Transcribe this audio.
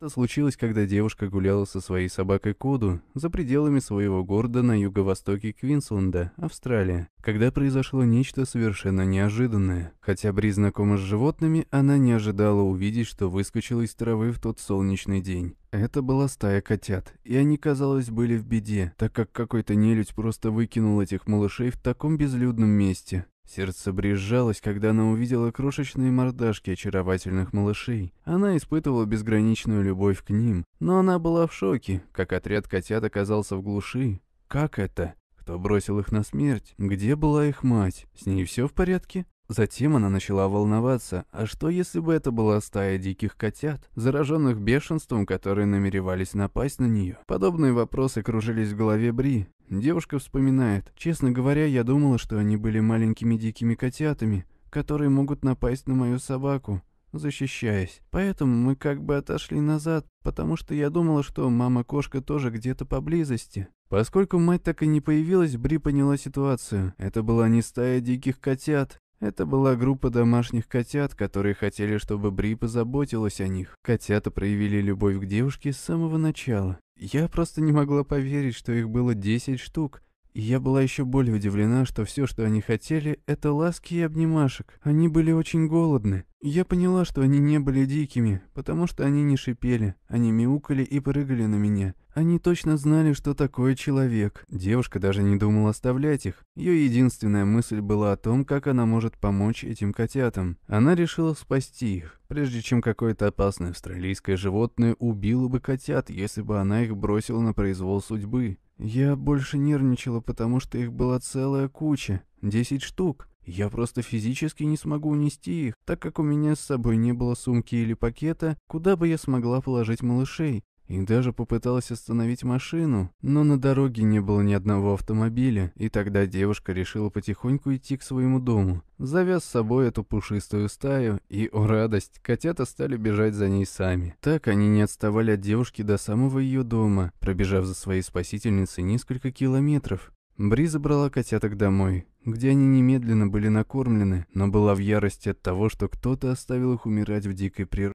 Это случилось, когда девушка гуляла со своей собакой Коду за пределами своего города на юго-востоке Квинсленда, Австралия, когда произошло нечто совершенно неожиданное. Хотя Бри знакома с животными, она не ожидала увидеть, что выскочила из травы в тот солнечный день. Это была стая котят, и они, казалось, были в беде, так как какой-то нелюдь просто выкинул этих малышей в таком безлюдном месте. Сердце брежалось, когда она увидела крошечные мордашки очаровательных малышей. Она испытывала безграничную любовь к ним, но она была в шоке, как отряд котят оказался в глуши. Как это? Кто бросил их на смерть? Где была их мать? С ней все в порядке? Затем она начала волноваться, а что если бы это была стая диких котят, зараженных бешенством, которые намеревались напасть на нее? Подобные вопросы кружились в голове Бри. Девушка вспоминает. «Честно говоря, я думала, что они были маленькими дикими котятами, которые могут напасть на мою собаку, защищаясь. Поэтому мы как бы отошли назад, потому что я думала, что мама-кошка тоже где-то поблизости». Поскольку мать так и не появилась, Бри поняла ситуацию. Это была не стая диких котят, это была группа домашних котят, которые хотели, чтобы Бри позаботилась о них. Котята проявили любовь к девушке с самого начала. Я просто не могла поверить, что их было 10 штук. И я была еще более удивлена, что все, что они хотели, это ласки и обнимашек. Они были очень голодны. Я поняла, что они не были дикими, потому что они не шипели. Они мяукали и прыгали на меня. Они точно знали, что такое человек. Девушка даже не думала оставлять их. Ее единственная мысль была о том, как она может помочь этим котятам. Она решила спасти их, прежде чем какое-то опасное австралийское животное убило бы котят, если бы она их бросила на произвол судьбы. Я больше нервничала, потому что их была целая куча. Десять штук. Я просто физически не смогу унести их, так как у меня с собой не было сумки или пакета, куда бы я смогла положить малышей и даже попыталась остановить машину, но на дороге не было ни одного автомобиля, и тогда девушка решила потихоньку идти к своему дому. Завяз с собой эту пушистую стаю, и, о радость, котята стали бежать за ней сами. Так они не отставали от девушки до самого ее дома, пробежав за своей спасительницей несколько километров. Бри забрала котяток домой, где они немедленно были накормлены, но была в ярости от того, что кто-то оставил их умирать в дикой природе.